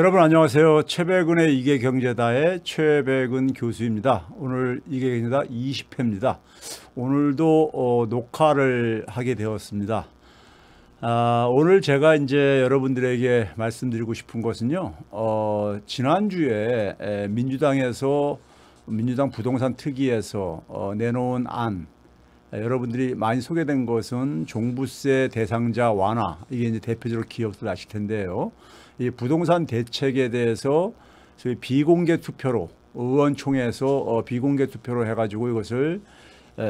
여러분 안녕하세요. 최백은의 이게 경제다의 최백은 교수입니다. 오늘 이게 경제다 20회입니다. 오늘도 어, 녹화를 하게 되었습니다. 아, 오늘 제가 이제 여러분들에게 말씀드리고 싶은 것은요. 어, 지난주에 민주당에서 민주당 부동산 특위에서 어, 내놓은 안 여러분들이 많이 소개된 것은 종부세 대상자 완화 이게 이제 대표적으로 기억들 아실 텐데요. 이 부동산 대책에 대해서 소위 비공개 투표로 의원총회에서 어, 비공개 투표로 해가지고 이것을 에,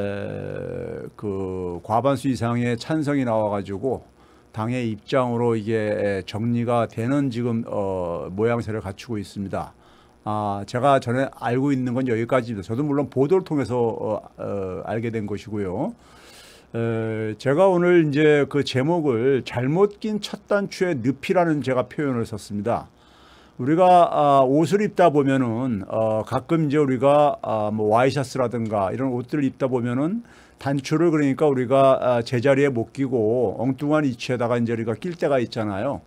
그 과반수 이상의 찬성이 나와가지고 당의 입장으로 이게 정리가 되는 지금 어, 모양새를 갖추고 있습니다. 아, 제가 전에 알고 있는 건 여기까지입니다. 저도 물론 보도를 통해서 어, 어, 알게 된 것이고요. 에, 제가 오늘 이제 그 제목을 잘못 낀 첫 단추의 늪이라는 제가 표현을 썼습니다. 우리가 아, 옷을 입다 보면은 어, 가끔 이제 우리가 아, 뭐 와이셔츠라든가 이런 옷들을 입다 보면은 단추를 그러니까 우리가 아, 제자리에 못 끼고 엉뚱한 위치에다가 이제 우리가 낄 때가 있잖아요.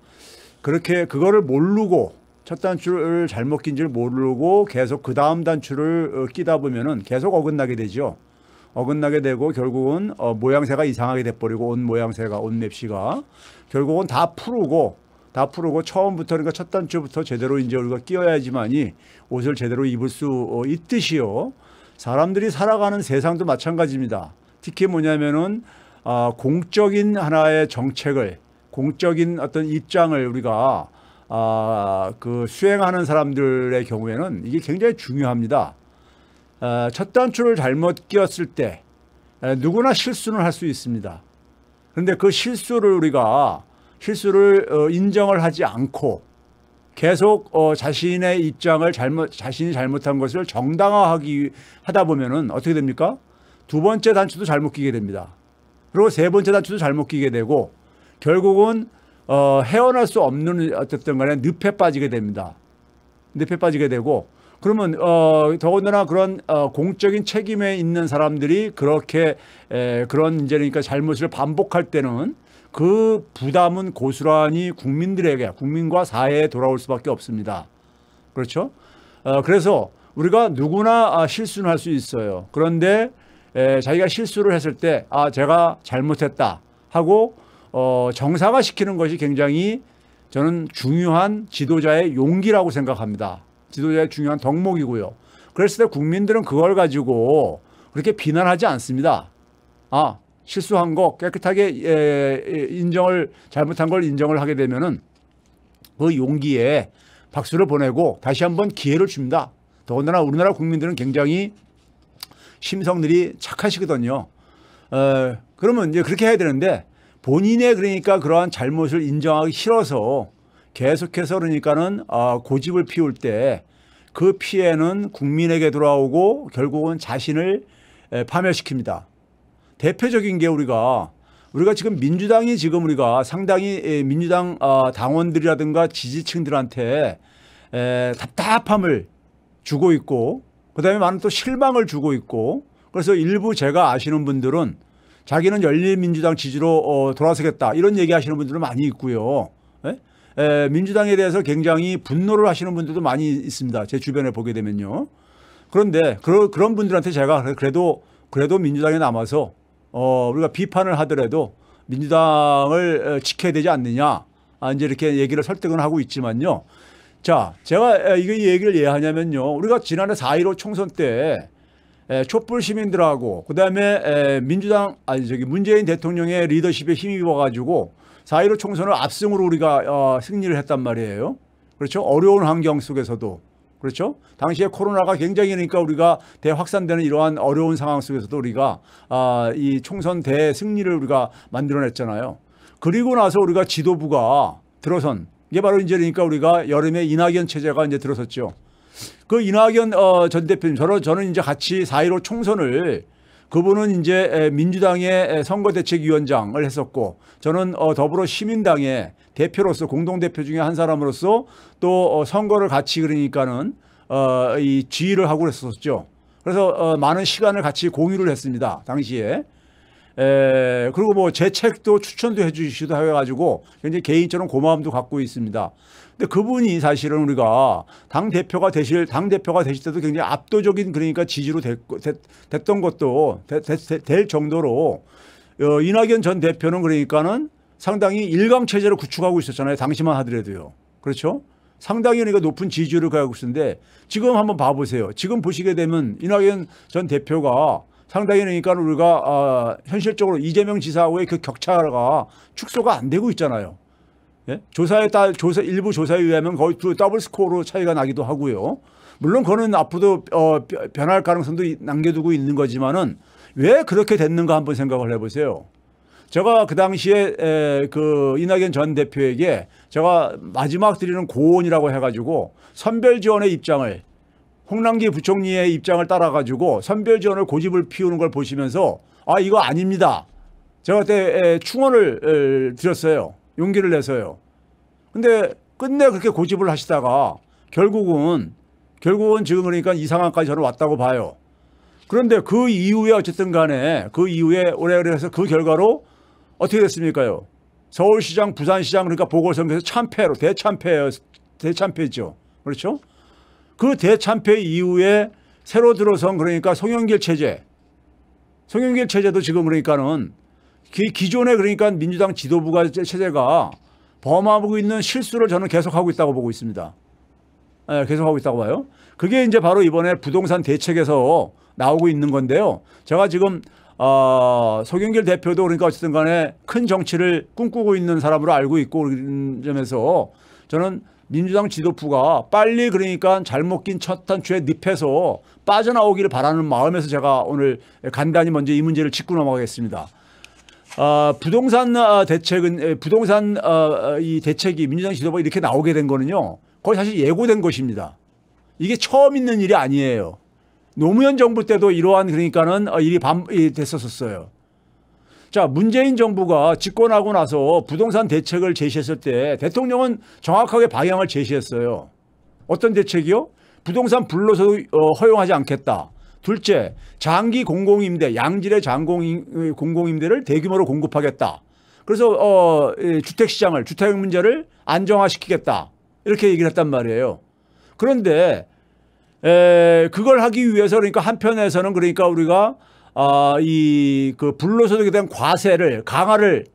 그렇게 그거를 모르고 첫 단추를 잘못 낀 줄 모르고 계속 그 다음 단추를 어, 끼다 보면은 계속 어긋나게 되죠. 어긋나게 되고 결국은 어, 모양새가 이상하게 돼버리고 옷 모양새가 옷냅시가 결국은 다풀고다풀고 처음부터 그러니까 첫 단추부터 제대로 이제 우리가 끼어야지만이 옷을 제대로 입을 수 어, 있듯이요. 사람들이 살아가는 세상도 마찬가지입니다. 특히 뭐냐면은 아, 공적인 하나의 정책을 공적인 어떤 입장을 우리가 아, 그 수행하는 사람들의 경우에는 이게 굉장히 중요합니다. 아, 첫 단추를 잘못 끼었을 때 아, 누구나 실수는 할 수 있습니다. 그런데 그 실수를 우리가 실수를 어, 인정을 하지 않고 계속 어, 자신의 입장을 잘못 자신이 잘못한 것을 정당화하기 하다 보면은 어떻게 됩니까? 두 번째 단추도 잘못 끼게 됩니다. 그리고 세 번째 단추도 잘못 끼게 되고 결국은 어, 헤어날 수 없는 어쨌든 간에 늪에 빠지게 됩니다. 늪에 빠지게 되고 그러면 어, 더군다나 그런 어, 공적인 책임에 있는 사람들이 그렇게 에, 그런 이제 그러니까 잘못을 반복할 때는 그 부담은 고스란히 국민들에게 국민과 사회에 돌아올 수밖에 없습니다. 그렇죠? 어, 그래서 우리가 누구나 아, 실수는 할 수 있어요. 그런데 에, 자기가 실수를 했을 때 아 제가 잘못했다 하고 어, 정상화시키는 것이 굉장히 저는 중요한 지도자의 용기라고 생각합니다. 지도자의 중요한 덕목이고요. 그랬을 때 국민들은 그걸 가지고 그렇게 비난하지 않습니다. 아, 실수한 거 깨끗하게 예, 예, 인정을 잘못한 걸 인정을 하게 되면은 그 용기에 박수를 보내고 다시 한번 기회를 줍니다. 더군다나 우리나라 국민들은 굉장히 심성들이 착하시거든요. 에, 어, 그러면 이제 그렇게 해야 되는데 본인의 그러니까 그러한 잘못을 인정하기 싫어서 계속해서 그러니까는 어, 고집을 피울 때 그 피해는 국민에게 돌아오고 결국은 자신을 에, 파멸시킵니다. 대표적인 게 우리가 우리가 지금 민주당이 지금 우리가 상당히 민주당 어, 당원들이라든가 지지층들한테 에, 답답함을 주고 있고 그다음에 많은 또 실망을 주고 있고 그래서 일부 제가 아시는 분들은 자기는 열린민주당 지지로 어, 돌아서겠다 이런 얘기하시는 분들은 많이 있고요. 에, 민주당에 대해서 굉장히 분노를 하시는 분들도 많이 있습니다. 제 주변에 보게 되면요. 그런데 그러, 그런 분들한테 제가 그래도 그래도 민주당에 남아서 어, 우리가 비판을 하더라도 민주당을 어, 지켜야 되지 않느냐. 아, 이제 이렇게 얘기를 설득을 하고 있지만요. 자, 제가 이거 얘기를 이해 하냐면요. 우리가 지난해 4.15 총선 때 촛불 시민들하고 그다음에 민주당 아니 저기 문재인 대통령의 리더십에 힘입어 가지고 4.15 총선을 압승으로 우리가 어, 승리를 했단 말이에요. 그렇죠. 어려운 환경 속에서도. 그렇죠. 당시에 코로나가 굉장히 그러니까 우리가 대확산되는 이러한 어려운 상황 속에서도 우리가 아, 이 총선 대승리를 우리가 만들어냈잖아요. 그리고 나서 우리가 지도부가 들어선 이게 바로 이제 그러니까 우리가 여름에 이낙연 체제가 이제 들어섰죠. 그 이낙연 어, 전 대표님 저는 저는 이제 같이 4.15 총선을 그분은 이제 민주당의 선거대책위원장을 했었고 저는 어, 더불어 시민당의 대표로서 공동대표 중에 한 사람으로서 또 어, 선거를 같이 그러니까는 어, 이 지휘를 하고 그랬었죠. 그래서 많은 시간을 같이 공유를 했습니다. 당시에. 에, 그리고 뭐 제 책도 추천도 해주시기도 해가지고 굉장히 개인적으로 고마움도 갖고 있습니다. 근데 그분이 사실은 우리가 당 대표가 되실 당 대표가 되실 때도 굉장히 압도적인 그러니까 지지로 됐, 됐던 것도 됐, 됐, 될 정도로 어, 이낙연 전 대표는 그러니까는 상당히 일강 체제를 구축하고 있었잖아요. 당시만 하더라도요. 그렇죠? 상당히 그러가 그러니까 높은 지지율을 가지고 있는데 었 지금 한번 봐보세요. 지금 보시게 되면 이낙연 전 대표가 상당히 그러니까 우리가 아, 현실적으로 이재명 지사하고의 그 격차가 축소가 안 되고 있잖아요. 예? 조사에 따 조사 일부 조사에 의하면 거의 두 더블 스코어로 차이가 나기도 하고요. 물론 그거는 앞으로도 어, 변할 가능성도 남겨두고 있는 거지만은 왜 그렇게 됐는가 한번 생각을 해보세요. 제가 그 당시에 에, 그 이낙연 전 대표에게 제가 마지막 드리는 고언이라고 해가지고 선별 지원의 입장을 홍남기 부총리의 입장을 따라가지고 선별 지원을 고집을 피우는 걸 보시면서 아 이거 아닙니다. 제가 그때 충원을 드렸어요. 용기를 내서요. 근데 끝내 그렇게 고집을 하시다가 결국은 결국은 지금 그러니까 이상한까지 저는 왔다고 봐요. 그런데 그 이후에 어쨌든 간에 그 이후에 오래 그래서 그 결과로 어떻게 됐습니까요? 서울시장, 부산시장 그러니까 보궐선거에서 참패로 대참패 대참패죠. 그렇죠? 그 대참패 이후에 새로 들어선 그러니까 송영길 체제. 송영길 체제도 지금 그러니까는 그 기존에 그러니까 민주당 지도부가 체제가 범하고 있는 실수를 저는 계속하고 있다고 보고 있습니다. 네, 계속하고 있다고 봐요. 그게 이제 바로 이번에 부동산 대책에서 나오고 있는 건데요. 제가 지금 어, 서경길 대표도 그러니까 어쨌든 간에 큰 정치를 꿈꾸고 있는 사람으로 알고 있고 그런 점에서 저는 민주당 지도부가 빨리 그러니까 잘못 낀 첫단추의 늪에서 빠져나오기를 바라는 마음에서 제가 오늘 간단히 먼저 이 문제를 짚고 넘어가겠습니다. 어, 부동산 아, 대책은 부동산 어, 이 대책이 민주당 지도부가 이렇게 나오게 된 거는요. 거의 사실 예고된 것입니다. 이게 처음 있는 일이 아니에요. 노무현 정부 때도 이러한 그러니까는 어, 일이 밤 됐었었어요. 자, 문재인 정부가 집권하고 나서 부동산 대책을 제시했을 때 대통령은 정확하게 방향을 제시했어요. 어떤 대책이요? 부동산 불로소득 어, 허용하지 않겠다. 둘째, 장기 공공임대, 양질의 장공 공공임대를 대규모로 공급하겠다. 그래서 어 주택 시장을 주택 문제를 안정화시키겠다. 이렇게 얘기를 했단 말이에요. 그런데 에, 그걸 하기 위해서 그러니까 한편에서는 그러니까 우리가 아, 이그 불로소득에 대한 과세를 강화를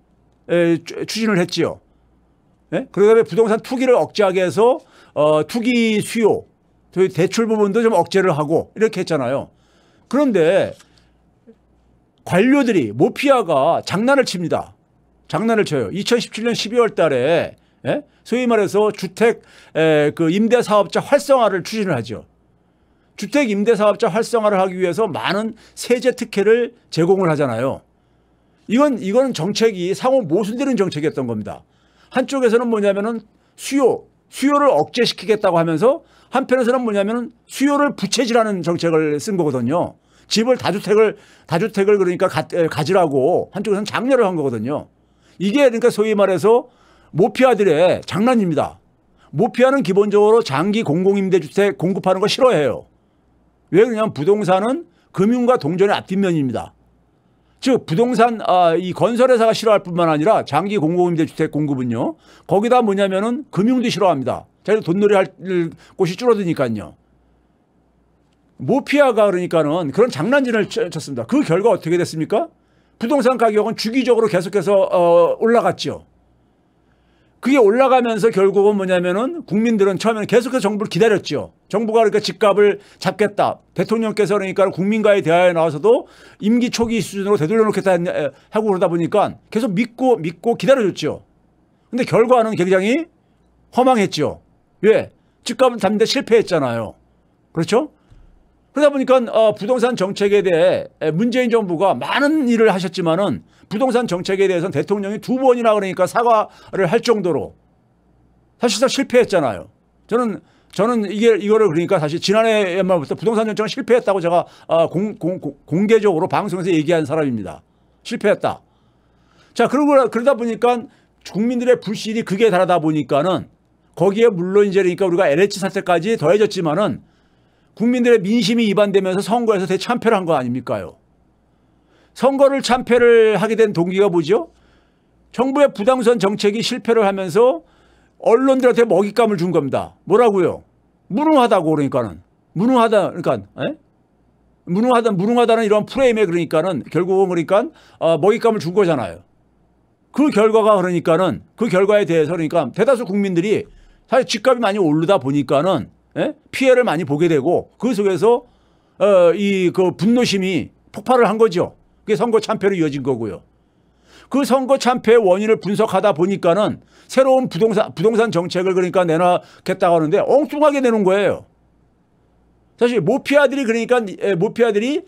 에, 추진을 했지요. 예? 그다음에 부동산 투기를 억제하게 해서 어, 투기 수요, 대출 부분도 좀 억제를 하고 이렇게 했잖아요. 그런데 관료들이 모피아가 장난을 칩니다. 장난을 쳐요. 2017년 12월 달에 예? 소위 말해서 주택 에, 그 임대 사업자 활성화를 추진을 하죠. 주택 임대 사업자 활성화를 하기 위해서 많은 세제 특혜를 제공을 하잖아요. 이건 이건 정책이 상호 모순되는 정책이었던 겁니다. 한쪽에서는 뭐냐면은 수요 수요를 억제시키겠다고 하면서 한편에서는 뭐냐면 수요를 부채질하는 정책을 쓴 거거든요. 집을 다주택을 다주택을 그러니까 가, 지라고 한쪽에서는 장려를 한 거거든요. 이게 그러니까 소위 말해서 모피아들의 장난입니다. 모피아는 기본적으로 장기 공공임대주택 공급하는 거 싫어해요. 왜 그러냐면 부동산은 금융과 동전의 앞뒷면입니다. 즉 부동산 아, 이 건설회사가 싫어할 뿐만 아니라 장기 공공임대주택 공급은요. 거기다 뭐냐면은 금융도 싫어합니다. 자기들 돈놀이 할 곳이 줄어드니까요. 모피아가 그러니까는 그런 장난질을 쳤습니다. 그 결과 어떻게 됐습니까? 부동산 가격은 주기적으로 계속해서 어, 올라갔죠. 그게 올라가면서 결국은 뭐냐면은 국민들은 처음에는 계속해서 정부를 기다렸죠. 정부가 그러니까 집값을 잡겠다. 대통령께서 그러니까 국민과의 대화에 나와서도 임기 초기 수준으로 되돌려 놓겠다 하고 그러다 보니까 계속 믿고 믿고 기다려줬죠. 근데 결과는 굉장히 허망했죠. 왜? 집값을 잡는데 실패했잖아요. 그렇죠? 그러다 보니까 어, 부동산 정책에 대해 문재인 정부가 많은 일을 하셨지만은 부동산 정책에 대해서는 대통령이 두 번이나 그러니까 사과를 할 정도로 사실상 실패했잖아요. 저는 저는 이게 이거를 그러니까 사실 지난해 연말부터 부동산 정책은 실패했다고 제가 어, 공, 공, 공개적으로 방송에서 얘기한 사람입니다. 실패했다. 자 그러고 그러다 보니까 국민들의 불신이 극에 달하다 보니까는 거기에 물론 이제 그러니까 우리가 LH 사태까지 더해졌지만은 국민들의 민심이 위반되면서 선거에서 대참패를 한 거 아닙니까요? 선거를 참패를 하게 된 동기가 뭐죠? 정부의 부당선 정책이 실패를 하면서 언론들한테 먹잇감을 준 겁니다. 뭐라고요? 무능하다고 그러니까는 무능하다 그러니까 에? 예? 무능하다 무능하다는 이런 프레임에 그러니까는 결국은 그러니까 어, 먹잇감을 준 거잖아요. 그 결과가 그러니까는 그 결과에 대해서 그러니까 대다수 국민들이 사실 집값이 많이 오르다 보니까는 예? 피해를 많이 보게 되고 그 속에서 어, 이 그 분노심이 폭발을 한 거죠. 그게 선거 참패로 이어진 거고요. 그 선거 참패의 원인을 분석하다 보니까는 새로운 부동산 부동산 정책을 그러니까 내놔겠다고 하는데 엉뚱하게 내놓은 거예요. 사실 모피아들이 그러니까 모피아들이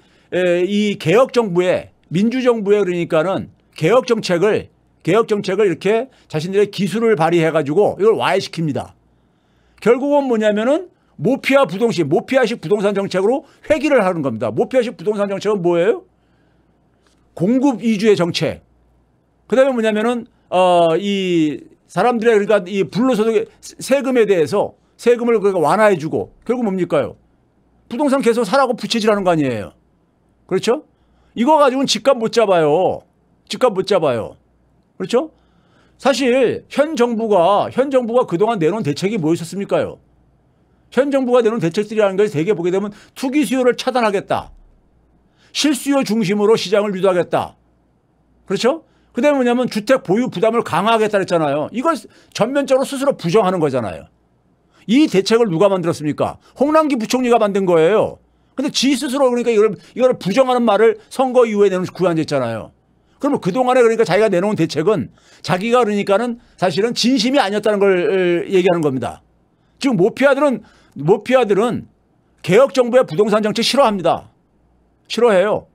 이 개혁 정부에 민주 정부에 그러니까는 개혁 정책을 개혁 정책을 이렇게 자신들의 기술을 발휘해 가지고 이걸 와해시킵니다. 결국은 뭐냐면은 모피아 부동식, 모피아식 부동산 정책으로 회귀를 하는 겁니다. 모피아식 부동산 정책은 뭐예요? 공급 위주의 정책. 그 다음에 뭐냐면은, 어, 이 사람들의 그러니까 이 불로소득 세금에 대해서 세금을 그러니까 완화해주고 결국 뭡니까요? 부동산 계속 사라고 부채질하는 거 아니에요. 그렇죠? 이거 가지고는 집값 못 잡아요. 집값 못 잡아요. 그렇죠? 사실 현 정부가 현 정부가 그동안 내놓은 대책이 뭐였었습니까요? 현 정부가 내놓은 대책들이라는 걸이대 보게 되면 투기 수요를 차단하겠다. 실수요 중심으로 시장을 유도하겠다. 그렇죠? 그다음에 뭐냐면 주택 보유 부담을 강화하겠다 했잖아요. 이걸 전면적으로 스스로 부정하는 거잖아요. 이 대책을 누가 만들었습니까? 홍남기 부총리가 만든 거예요. 근데 지 스스로 그러니까 이걸 이걸 부정하는 말을 선거 이후에 내놓은구한됐잖아요 그러면 그동안에 그러니까 자기가 내놓은 대책은 자기가 그러니까는 사실은 진심이 아니었다는 걸 얘기하는 겁니다. 지금 모피아들은 모피아들은 개혁 정부의 부동산 정책 싫어합니다. 싫어해요.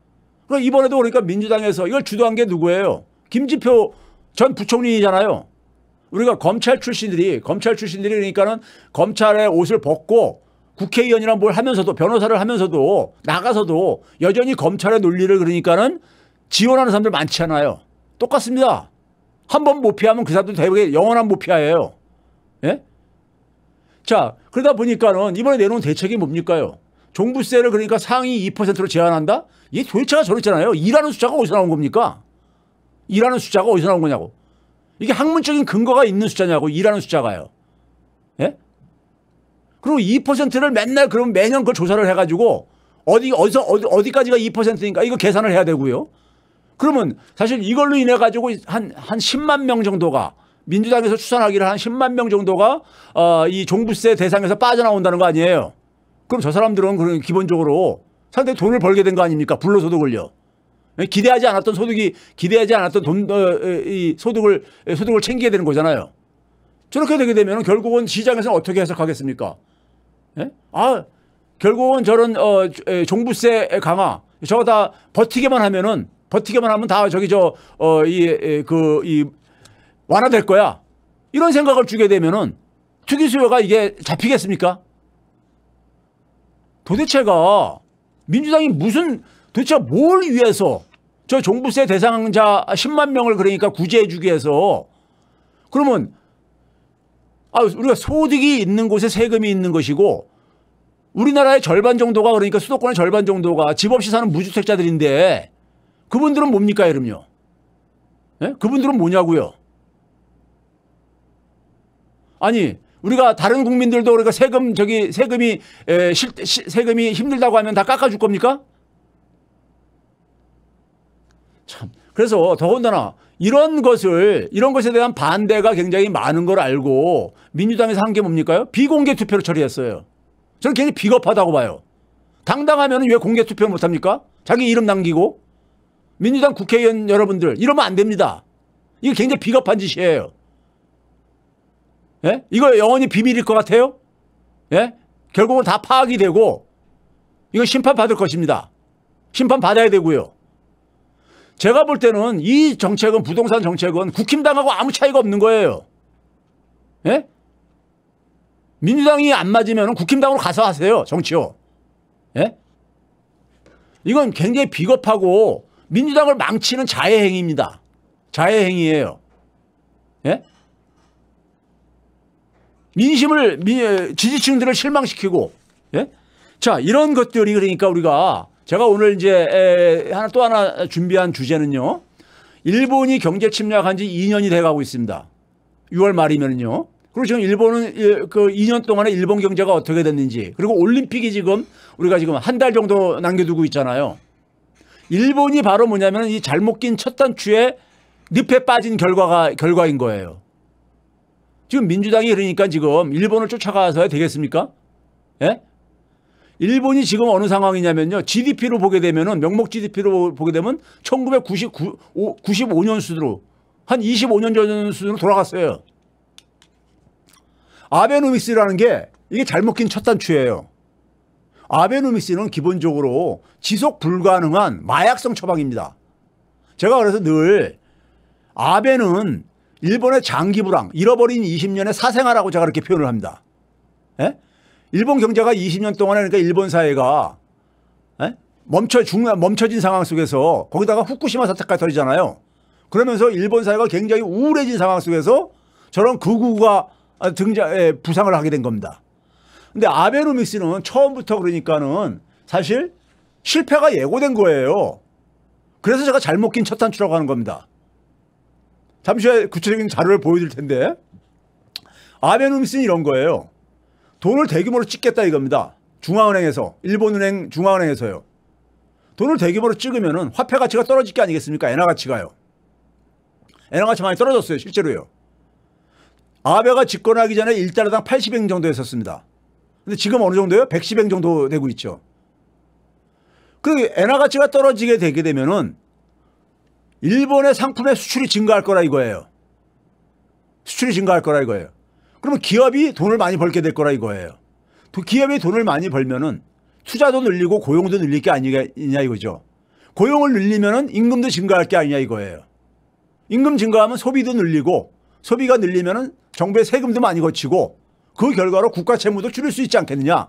그러니까 이번에도 그러니까 민주당에서 이걸 주도한 게 누구예요? 김지표 전 부총리잖아요. 우리가 검찰 출신들이 검찰 출신들이 그러니까는 검찰의 옷을 벗고 국회의원이란 뭘 하면서도 변호사를 하면서도 나가서도 여전히 검찰의 논리를 그러니까는 지원하는 사람들 많잖아요. 똑같습니다. 한 번 모피하면 그 사람들 대부분 영원한 모피아예요. 예? 자, 그러다 보니까는 이번에 내놓은 대책이 뭡니까요? 종부세를 그러니까 상위 2%로 제한한다? 이게 도대체가 저렇잖아요 일하는 숫자가 어디서 나온 겁니까? 일하는 숫자가 어디서 나온 거냐고. 이게 학문적인 근거가 있는 숫자냐고, 일하는 숫자가요. 예? 그리고 2%를 맨날 그럼 매년 그 조사를 해가지고 어디, 어디서, 어디, 어디까지가 2%니까 이거 계산을 해야 되고요. 그러면 사실 이걸로 인해 가지고 한, 한 10만 명 정도가 민주당에서 추산하기를 한 10만 명 정도가 어, 이 종부세 대상에서 빠져나온다는 거 아니에요. 그럼 저 사람들은 그런 기본적으로 상당히 돈을 벌게 된 거 아닙니까? 불로소득을요. 기대하지 않았던 소득이 기대하지 않았던 돈, 어, 어 이 소득을 소득을 챙기게 되는 거잖아요. 저렇게 되게 되면 결국은 시장에서는 어떻게 해석하겠습니까? 예? 아 결국은 저런 어, 종부세 강화 저거 다 버티기만 하면은 버티기만 하면 다 저기 저어이 그이 그, 완화될 거야. 이런 생각을 주게 되면은 투기 수요가 이게 잡히겠습니까? 도대체가 민주당이 무슨 도대체 뭘 위해서 저 종부세 대상자 10만 명을 그러니까 구제해 주기 위해서 그러면 아 우리가 소득이 있는 곳에 세금이 있는 것이고 우리나라의 절반 정도가 그러니까 수도권의 절반 정도가 집 없이 사는 무주택자들인데 그분들은 뭡니까 이름요? 예? 그분들은 뭐냐고요? 아니 우리가 다른 국민들도 우리가 세금 저기 세금이 에, 실, 시, 세금이 힘들다고 하면 다 깎아줄 겁니까? 참 그래서 더군다나 이런 것을 이런 것에 대한 반대가 굉장히 많은 걸 알고 민주당에서 한 게 뭡니까요? 비공개 투표로 처리했어요. 저는 굉장히 비겁하다고 봐요. 당당하면 왜 공개 투표 못합니까? 자기 이름 남기고 민주당 국회의원 여러분들 이러면 안 됩니다. 이거 굉장히 비겁한 짓이에요. 예? 이거 영원히 비밀일 것 같아요? 예? 결국은 다 파악이 되고 이거 심판받을 것입니다. 심판받아야 되고요. 제가 볼 때는 이 정책은 부동산 정책은 국힘당하고 아무 차이가 없는 거예요. 예? 민주당이 안 맞으면 국힘당으로 가서 하세요. 정치요. 예? 이건 굉장히 비겁하고 민주당을 망치는 자해행위입니다. 자해행위예요. 예? 민심을 지지층들을 실망시키고 예? 자 이런 것들이 그러니까 우리가 제가 오늘 이제 하나 또 하나 준비한 주제는요. 일본이 경제 침략한 지 2년이 돼가고 있습니다. 6월 말이면요. 그리고 지금 일본은 그 2년 동안에 일본 경제가 어떻게 됐는지 그리고 올림픽이 지금 우리가 지금 한 달 정도 남겨두고 있잖아요. 일본이 바로 뭐냐면 이 잘못 낀 첫 단추에 늪에 빠진 결과가 결과인 거예요. 지금 민주당이 그러니까 지금 일본을 쫓아가서야 되겠습니까? 예? 일본이 지금 어느 상황이냐면요. GDP로 보게 되면은 명목 GDP로 보게 되면 1999 95년 수준으로 한 25년 전 수준으로 돌아갔어요. 아베노믹스라는 게 이게 잘못 낀 첫 단추예요. 아베노믹스는 기본적으로 지속 불가능한 마약성 처방입니다. 제가 그래서 늘 아베는 일본의 장기 불황, 잃어버린 20년의 사생아라고 제가 그렇게 표현을 합니다. 에? 예? 일본 경제가 20년 동안에 그러니까 일본 사회가 에? 예? 멈춰 중 멈춰진 상황 속에서 거기다가 후쿠시마 사태까지 터지잖아요. 그러면서 일본 사회가 굉장히 우울해진 상황 속에서 저런 극우가 등장 예, 부상을 하게 된 겁니다. 근데 아베노믹스는 처음부터 그러니까는 사실 실패가 예고된 거예요. 그래서 제가 잘못 낀 첫 단추라고 하는 겁니다. 잠시 후에 구체적인 자료를 보여드릴 텐데 아베노믹스는 이런 거예요. 돈을 대규모로 찍겠다 이겁니다. 중앙은행에서 일본은행 중앙은행에서요. 돈을 대규모로 찍으면 화폐 가치가 떨어질 게 아니겠습니까? 엔화 가치가요. 엔화 가치 많이 떨어졌어요, 실제로요. 아베가 집권하기 전에 1달러당 80엔 정도 했었습니다. 근데 지금 어느 정도예요? 110엔 정도 되고 있죠. 그리고 엔화 가치가 떨어지게 되게 되면은 일본의 상품의 수출이 증가할 거라 이거예요. 수출이 증가할 거라 이거예요. 그러면 기업이 돈을 많이 벌게 될 거라 이거예요. 또 그 기업이 돈을 많이 벌면은 투자도 늘리고 고용도 늘릴 게 아니냐 이거죠. 고용을 늘리면은 임금도 증가할 게 아니냐 이거예요. 임금 증가하면 소비도 늘리고 소비가 늘리면은 정부의 세금도 많이 거치고 그 결과로 국가 채무도 줄일 수 있지 않겠느냐.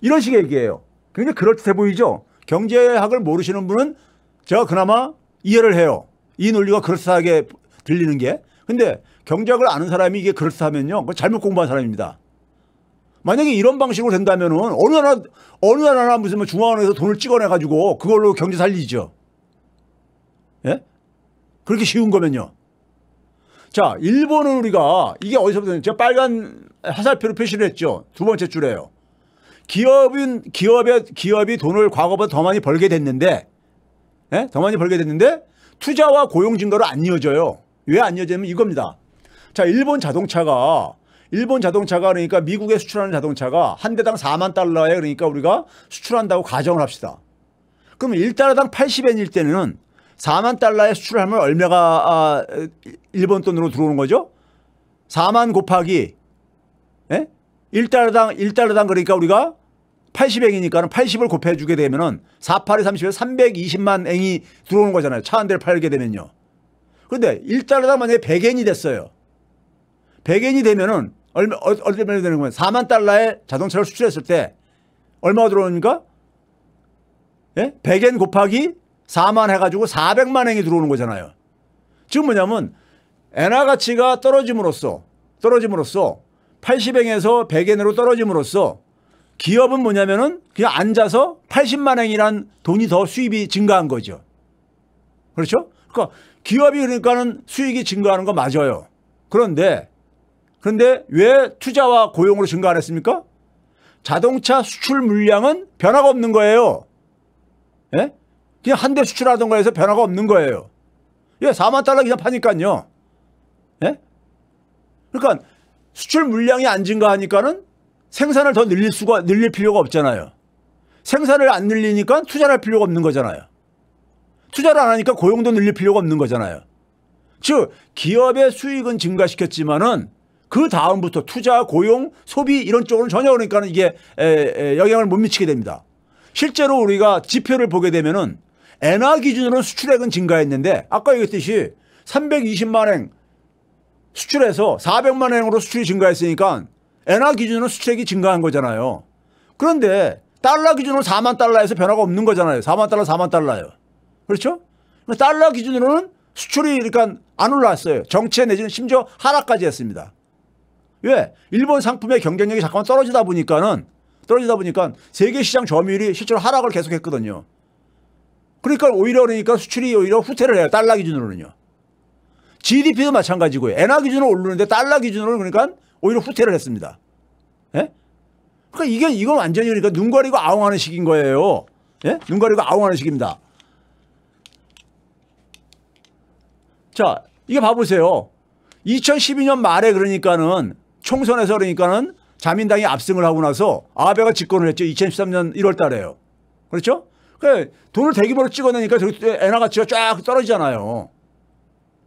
이런 식의 얘기예요. 굉장히 그럴듯해 보이죠. 경제학을 모르시는 분은 제가 그나마 이해를 해요. 이 논리가 그럴듯하게 들리는 게. 근데 경제학을 아는 사람이 이게 그럴듯면요그 잘못 공부한 사람입니다. 만약에 이런 방식으로 된다면은 어느 나라 어느 나라나 무슨 뭐 중앙은행에서 돈을 찍어내 가지고 그걸로 경제 살리죠. 예? 그렇게 쉬운 거면요. 자, 일본은 우리가 이게 어디서부터 제가 빨간 화살표로 표시를 했죠. 두 번째 줄에요. 기업인 기업의 기업이 돈을 과거보다 더 많이 벌게 됐는데 예? 더 많이 벌게 됐는데 투자와 고용 증가로 안 이어져요. 왜 안 이어지냐면 이겁니다. 자, 일본 자동차가 일본 자동차가 그러니까 미국에 수출하는 자동차가 한 대당 4만 달러에 그러니까 우리가 수출한다고 가정을 합시다. 그럼 1달러당 80엔일 때는 4만 달러에 수출하면 얼마가 아, 일본 돈으로 들어오는 거죠? 4만 곱하기 1달러당 1달러당 그러니까 우리가 80앵이니까는 80을 곱해 주게 되면은 48에 30에 320만 엔이 들어오는 거잖아요. 차 한 대를 팔게 되면요. 그런데 1달러당 만약에 100엔이 됐어요. 100엔이 되면은 얼마 얼마 되는 거예요? 4만 달러에 자동차를 수출했을 때 얼마가 들어오니까? 예? 100엔 곱하기 4만 해 가지고 400만 엔이 들어오는 거잖아요. 지금 뭐냐면 엔화 가치가 떨어짐으로써 떨어짐으로써 80행에서 100행으로 떨어짐으로써 기업은 뭐냐면은 그냥 앉아서 80만 행이란 돈이 더 수입이 증가한 거죠. 그렇죠? 그러니까 기업이 그러니까는 수익이 증가하는 거 맞아요. 그런데 그런데 왜 투자와 고용으로 증가 안 했습니까? 자동차 수출 물량은 변화가 없는 거예요. 예? 그냥 한 대 수출하던가 해서 변화가 없는 거예요. 예, 4만 달러 그냥 파니까요. 예? 그러니까 수출 물량이 안 증가하니까는 생산을 더 늘릴 수가 늘릴 필요가 없잖아요. 생산을 안 늘리니까 투자를 할 필요가 없는 거잖아요. 투자를 안 하니까 고용도 늘릴 필요가 없는 거잖아요. 즉 기업의 수익은 증가시켰지만은 그 다음부터 투자, 고용, 소비 이런 쪽으로 전혀 그러니까는 이게 에, 에, 영향을 못 미치게 됩니다. 실제로 우리가 지표를 보게 되면은 엔화 기준으로 수출액은 증가했는데 아까 얘기했듯이 320만 행 수출해서 400만 행으로 수출이 증가했으니까 엔화 기준으로 수출액이 증가한 거잖아요. 그런데 달러 기준으로 4만 달러에서 변화가 없는 거잖아요. 4만 달러, 4만 달러요. 예 그렇죠? 달러 기준으로는 수출이 그러니까 안 올랐어요. 정치에 내지는 심지어 하락까지 했습니다. 왜? 일본 상품의 경쟁력이 잠깐만 떨어지다 보니까는 떨어지다 보니까 세계 시장 점유율이 실제로 하락을 계속했거든요. 그러니까 오히려 그러니까 수출이 오히려 후퇴를 해요. 달러 기준으로는요. GDP도 마찬가지고요. 엔화 기준으로 오르는데 달러 기준으로 그러니까 오히려 후퇴를 했습니다. 예? 그러니까 이게 이건 완전히 그러니까 눈 가리고 아웅하는 식인 거예요. 예? 눈 가리고 아웅하는 식입니다. 자, 이게 봐보세요. 2012년 말에 그러니까는 총선에서 그러니까는 자민당이 압승을 하고 나서 아베가 집권을 했죠. 2013년 1월 달에요. 그렇죠? 그 돈을 대규모로 찍어내니까 엔화 가치가 쫙 떨어지잖아요.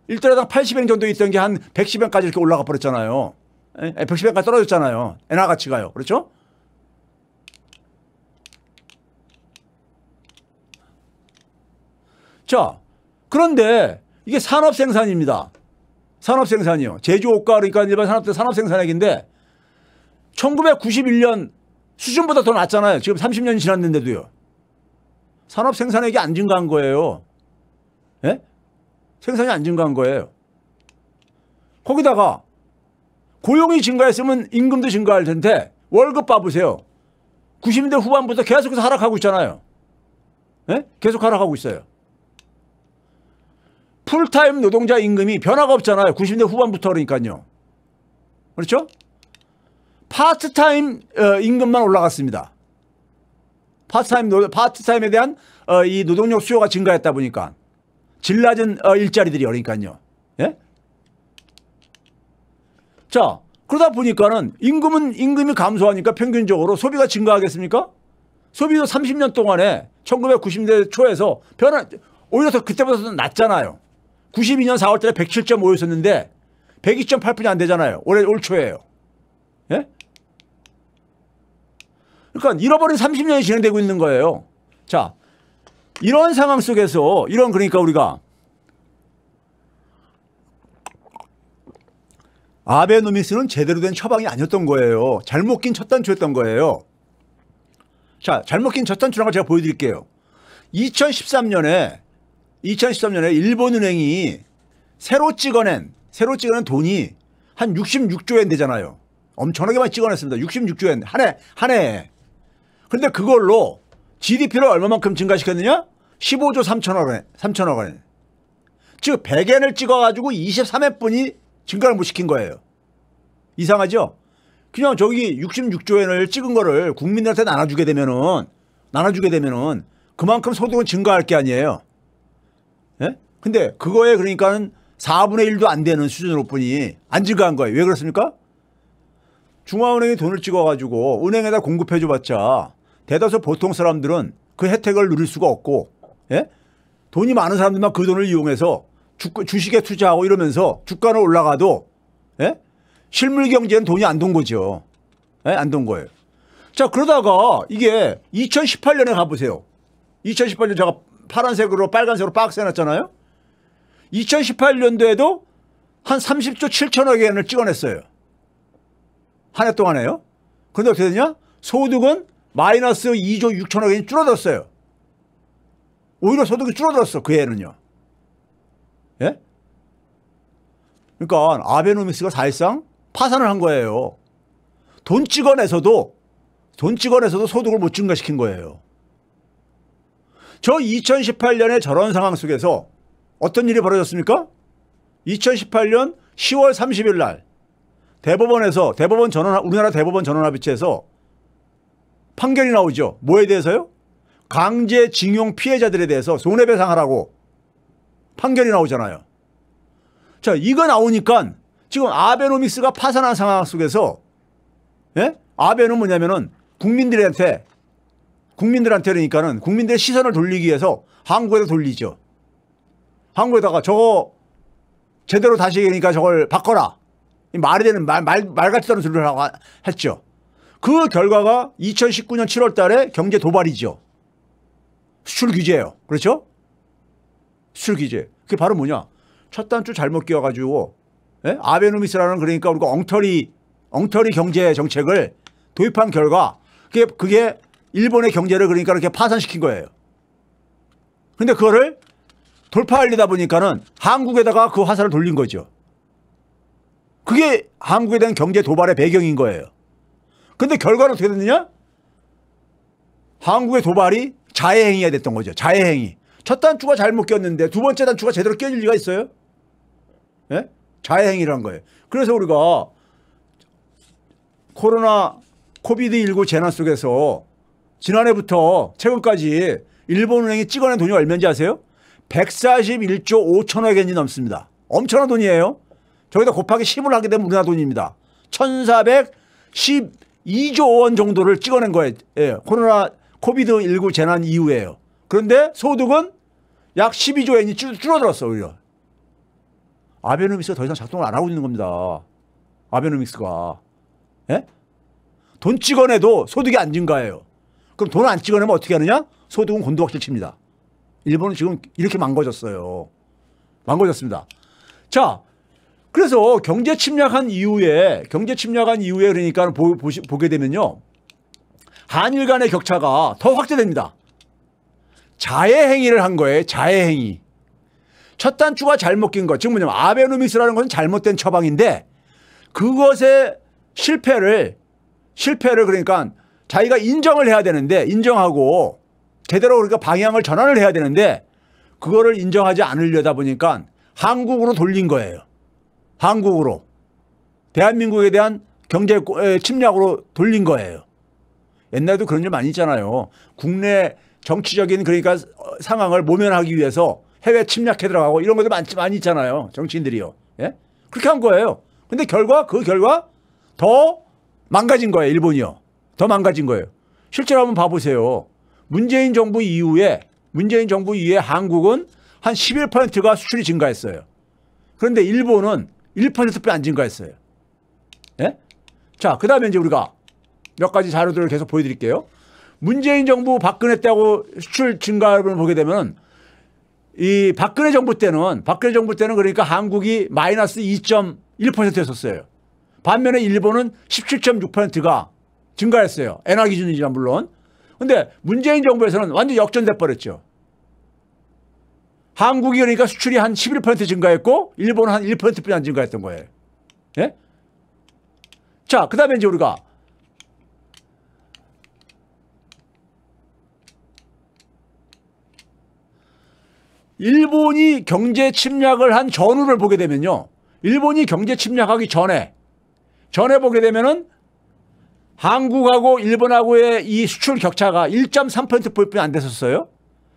1도에당 80엔 정도 있던 게 한 110엔까지 이렇게 올라가 버렸잖아요. 110엔까지 예? 예, 떨어졌잖아요. 엔화 가치가요. 그렇죠? 자, 그런데 이게 산업 생산입니다. 산업 생산이요. 제조업과 그러니까 일반 산업 산업 생산액인데 1991년 수준보다 더 낮잖아요. 지금 30년이 지났는데도요. 산업 생산액이 안 증가한 거예요. 예? 생산이 안 증가한 거예요. 거기다가 고용이 증가했으면 임금도 증가할 텐데 월급 봐보세요. 90년대 후반부터 계속해서 하락하고 있잖아요. 네? 계속 하락하고 있어요. 풀타임 노동자 임금이 변화가 없잖아요. 90년대 후반부터 그러니까요. 그렇죠? 파트타임 어, 임금만 올라갔습니다. 파트타임 파트타임에 대한 어, 이 노동력 수요가 증가했다 보니까 질 낮은 어, 일자리들이 어리니까요. 예? 자, 그러다 보니까는 임금은 임금이 감소하니까 평균적으로 소비가 증가하겠습니까? 소비도 30년 동안에 1990년대 초에서 변화 오히려 더 그때보다 더 낮잖아요. 92년 4월 달에 107.5였었는데 102.8분이 안 되잖아요. 올해 올 초에요. 예? 그러니까 잃어버린 30년이 진행되고 있는 거예요. 자, 이런 상황 속에서 이런 그러니까 우리가 아베노미스는 제대로 된 처방이 아니었던 거예요. 잘못 낀 첫 단추였던 거예요. 자, 잘못 낀 첫 단추라는 걸 제가 보여드릴게요. 2013년에 2013년에 일본은행이 새로 찍어낸 새로 찍어낸 돈이 한 66조 엔 되잖아요. 엄청나게 많이 찍어냈습니다. 66조 엔한해한 해에. 근데 그걸로 GDP를 얼마만큼 증가시켰느냐? 15조 3천억 원, 에 3천억 원. 에즉 100엔을 찍어가지고 2 3회분이 증가를 못 시킨 거예요. 이상하죠? 그냥 저기 66조엔을 찍은 거를 국민들한테 나눠주게 되면은 나눠주게 되면은 그만큼 소득은 증가할 게 아니에요. 예? 근데 그거에 그러니까는 4분의 1도 안 되는 수준으로 뿐이 안 증가한 거예요. 왜 그렇습니까? 중앙은행이 돈을 찍어가지고 은행에다 공급해줘봤자 대다수 보통 사람들은 그 혜택을 누릴 수가 없고 예? 돈이 많은 사람들만 그 돈을 이용해서 주, 식에 투자하고 이러면서 주가는 올라가도 예? 실물 경제는 돈이 안 돈 거죠. 예? 안 돈 거예요. 자 그러다가 이게 2018년에 가보세요. 2018년 제가 파란색으로 빨간색으로 박스 해놨잖아요. 2018년도에도 한 30조 7천억 원을 찍어냈어요. 한 해 동안에요. 그런데 어떻게 되냐? 소득은 마이너스 2조 6천억 원이 줄어들었어요. 오히려 소득이 줄어들었어. 그 해는요. 예? 그러니까 아베노믹스가 사실상 파산을 한 거예요. 돈 찍어내서도 돈 찍어내서도 소득을 못 증가시킨 거예요. 저 2018년에 저런 상황 속에서 어떤 일이 벌어졌습니까? 2018년 10월 30일 날 대법원에서 대법원 전원 우리나라 대법원 전원합의체에서 판결이 나오죠. 뭐에 대해서요? 강제징용 피해자들에 대해서 손해배상하라고 판결이 나오잖아요. 자, 이거 나오니까 지금 아베노믹스가 파산한 상황 속에서 예? 아베는 뭐냐면은 국민들한테 국민들한테 그러니까는 국민들의 시선을 돌리기 위해서 한국에다 돌리죠. 한국에다가 저거 제대로 다시 그러니까 저걸 바꿔라. 말이 되는 말, 말, 말 같지도 않은 소리를 하고 했죠. 그 결과가 2019년 7월 달에 경제 도발이죠. 수출 규제예요. 그렇죠? 수출 규제. 그게 바로 뭐냐? 첫 단추 잘못 끼워가지고 예? 아베노미스라는 그러니까 우리가 엉터리 엉터리 경제 정책을 도입한 결과 그게 그게 일본의 경제를 그러니까 이렇게 파산시킨 거예요. 근데 그거를 돌파하려다 보니까는 한국에다가 그 화살을 돌린 거죠. 그게 한국에 대한 경제 도발의 배경인 거예요. 근데 결과는 어떻게 됐느냐? 한국의 도발이 자해행위가 됐던 거죠. 자해행위. 첫 단추가 잘못 꼈는데 두 번째 단추가 제대로 껴질 리가 있어요? 예? 자해행위라 거예요. 그래서 우리가 코로나 코비드19 재난 속에서 지난해부터 최근까지 일본은행이 찍어낸 돈이 얼마인지 아세요? 141조 5천억 엔이 넘습니다. 엄청난 돈이에요. 저기다 곱하기 10을 하게 되면 우리나라 돈입니다. 1410 2조 원 정도를 찍어낸 거예요. 예, 코로나 코비드 19 재난 이후에요. 그런데 소득은 약 12조 원이 줄어들었어 오히려. 아베노믹스가 더 이상 작동을 안 하고 있는 겁니다. 아베노믹스가. 예? 돈 찍어내도 소득이 안 증가해요. 그럼 돈 안 찍어내면 어떻게 하느냐? 소득은 곤두박질 칩니다. 일본은 지금 이렇게 망가졌어요. 망가졌습니다. 자, 그래서 경제 침략한 이후에 경제 침략한 이후에 그러니까 보, 보시, 보게 되면요. 한일 간의 격차가 더 확대됩니다. 자해 행위를 한 거예요. 자해 행위. 첫 단추가 잘못 낀 것. 즉 뭐냐면 아베노미스라는 것은 잘못된 처방인데 그것의 실패를 실패를 그러니까 자기가 인정을 해야 되는데 인정하고 제대로 그러니까 방향을 전환을 해야 되는데 그거를 인정하지 않으려다 보니까 한국으로 돌린 거예요. 한국으로 대한민국에 대한 경제 침략으로 돌린 거예요. 옛날에도 그런 일 많이 있잖아요. 국내 정치적인 그러니까 상황을 모면하기 위해서 해외 침략해 들어가고 이런 것도 많지 많이 있잖아요. 정치인들이요. 예? 그렇게 한 거예요. 근데 결과 그 결과 더 망가진 거예요. 일본이요. 더 망가진 거예요. 실제로 한번 봐보세요. 문재인 정부 이후에 문재인 정부 이후에 한국은 한 11%가 수출이 증가했어요. 그런데 일본은 1%안 증가했어요. 예? 자, 그 다음에 이제 우리가 몇 가지 자료들을 계속 보여드릴게요. 문재인 정부 박근혜 때하고 수출 증가율을 보게 되면 이 박근혜 정부 때는 박근혜 정부 때는 그러니까 한국이 마이너스 2.1%였었어요. 반면에 일본은 17.6%가 증가했어요. 엔화 기준이지만 물론. 근데 문재인 정부에서는 완전 역전돼 버렸죠. 한국이 그러니까 수출이 한 11% 증가했고 일본은 한 1%뿐이 안 증가했던 거예요. 예? 자, 그다음에 이제 우리가 일본이 경제 침략을 한 전후를 보게 되면요. 일본이 경제 침략하기 전에 전에 보게 되면은 한국하고 일본하고의 이 수출 격차가 1 3포인트안 됐었어요.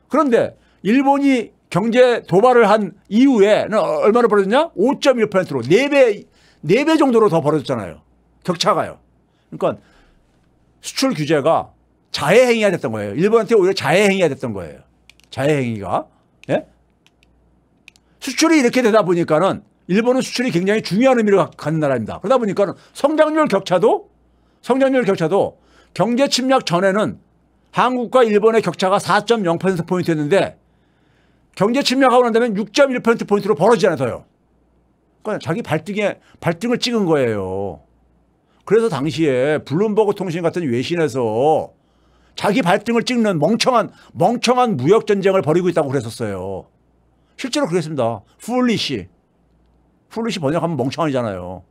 그런데 일본이 경제 도발을 한 이후에는 얼마나 벌어졌냐? 5.1%로 4배, 4배 정도로 더 벌어졌잖아요. 격차가요. 그러니까 수출 규제가 자해행위가 됐던 거예요. 일본한테 오히려 자해행위가 됐던 거예요. 자해행위가. 예? 수출이 이렇게 되다 보니까는 일본은 수출이 굉장히 중요한 의미를 갖는 나라입니다. 그러다 보니까는 성장률 격차도 성장률 격차도 경제 침략 전에는 한국과 일본의 격차가 4.0%포인트였는데 경제 침략하고 난다음에 6.1%포인트로 벌어지잖아요, 더요. 그러니까 자기 발등에, 발등을 찍은 거예요. 그래서 당시에 블룸버그 통신 같은 외신에서 자기 발등을 찍는 멍청한, 멍청한 무역전쟁을 벌이고 있다고 그랬었어요. 실제로 그랬습니다. 풀리시. 풀리시 번역하면 멍청한이잖아요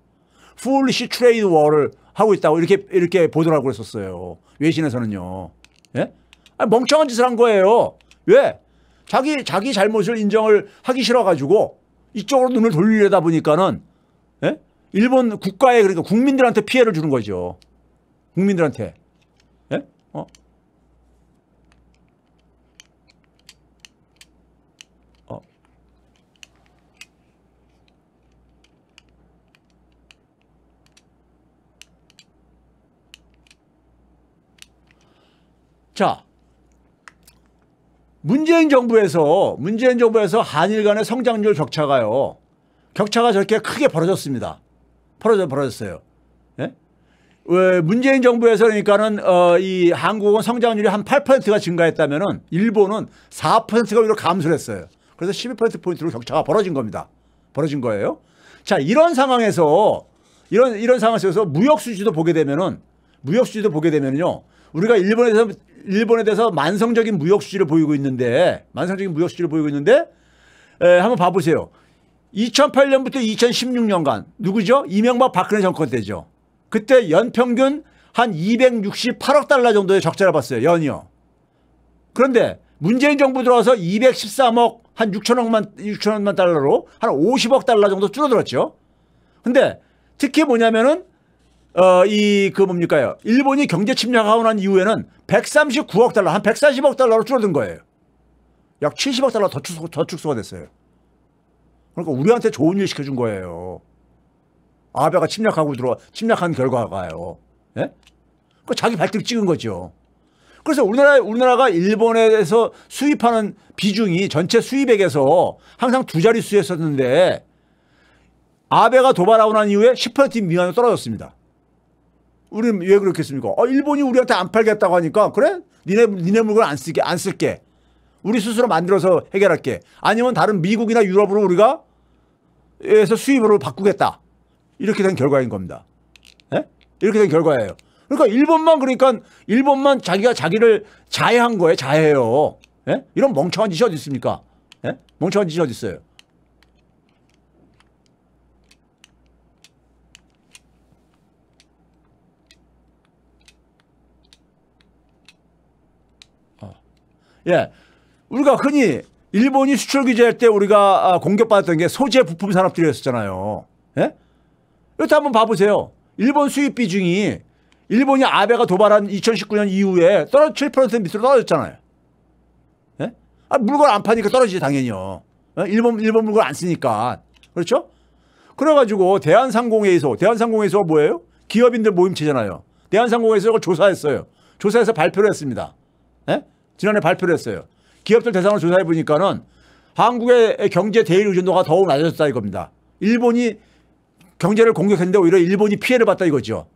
풀리시 트레이드 워를 하고 있다고 이렇게, 이렇게 보도를 하고 그랬었어요. 외신에서는요. 예? 아니, 멍청한 짓을 한 거예요. 왜? 자기 자기 잘못을 인정을 하기 싫어가지고 이쪽으로 눈을 돌리려다 보니까는 예? 일본 국가에 그러니까 국민들한테 피해를 주는 거죠. 국민들한테. 예? 어? 어. 자, 문재인 정부에서 문재인 정부에서 한일 간의 성장률 격차가요. 격차가 저렇게 크게 벌어졌습니다. 벌어져 벌어졌어요. 예? 왜 문재인 정부에서 그러니까는 어, 이 한국은 성장률이 한 8%가 증가했다면은 일본은 4%가 오히려 감소를 했어요. 그래서 12% 포인트로 격차가 벌어진 겁니다. 벌어진 거예요. 자, 이런 상황에서 이런 이런 상황 에서 무역 수지도 보게 되면은 무역 수지도 보게 되면요. 우리가 일본에서 일본에 대해서 만성적인 무역 수지를 보이고 있는데 만성적인 무역 수지를 보이고 있는데 에, 한번 봐보세요. 2008년부터 2016년간 누구죠? 이명박 박근혜 정권 때죠. 그때 연평균 한 268억 달러 정도의 적자를 봤어요. 연이요. 그런데 문재인 정부 들어와서 213억 한 6천억만 6천억만 달러로 한 50억 달러 정도 줄어들었죠. 근데 특히 뭐냐면은 어, 이, 그 뭡니까요. 일본이 경제 침략하고 난 이후에는 139억 달러, 한 140억 달러로 줄어든 거예요. 약 70억 달러 더, 축소, 더 축소가 됐어요. 그러니까 우리한테 좋은 일 시켜준 거예요. 아베가 침략하고 들어, 침략한 결과가요. 예? 그 자기 발등 찍은 거죠. 그래서 우리나라, 우리나라가 일본에서 수입하는 비중이 전체 수입액에서 항상 두 자릿수였었는데 아베가 도발하고 난 이후에 10% 미만으로 떨어졌습니다. 우리는 왜 그렇겠습니까? 어, 일본이 우리한테 안 팔겠다고 하니까 그래? 니네 니네 물건 안 쓰게 안 쓸게. 우리 스스로 만들어서 해결할게. 아니면 다른 미국이나 유럽으로 우리가 에서 수입으로 바꾸겠다. 이렇게 된 결과인 겁니다. 에? 예? 이렇게 된 결과예요. 그러니까 일본만 그러니까 일본만 자기가 자기를 자해한 거예요. 자해요. 에? 예? 이런 멍청한 짓이 어디 있습니까? 에? 예? 멍청한 짓이 어디 있어요? 예. 우리가 흔히 일본이 수출 규제할 때 우리가 아, 공격받았던 게 소재 부품 산업들이었잖아요. 예? 이렇게 한번 봐보세요. 일본 수입 비중이 일본이 아베가 도발한 2019년 이후에 떨어 7% 밑으로 떨어졌잖아요. 예? 아, 물건 안 파니까 떨어지지 당연히요. 예? 일본 일본 물건 안 쓰니까 그렇죠? 그래가지고 대한상공회의소 대한상공회의소가 뭐예요? 기업인들 모임체잖아요. 대한상공회의소가 조사했어요. 조사해서 발표를 했습니다. 예? 지난해 발표를 했어요. 기업들 대상으로 조사해 보니까는 한국의 경제 대일 의존도가 더욱 낮아졌다 이겁니다. 일본이 경제를 공격했는데 오히려 일본이 피해를 봤다 이거죠.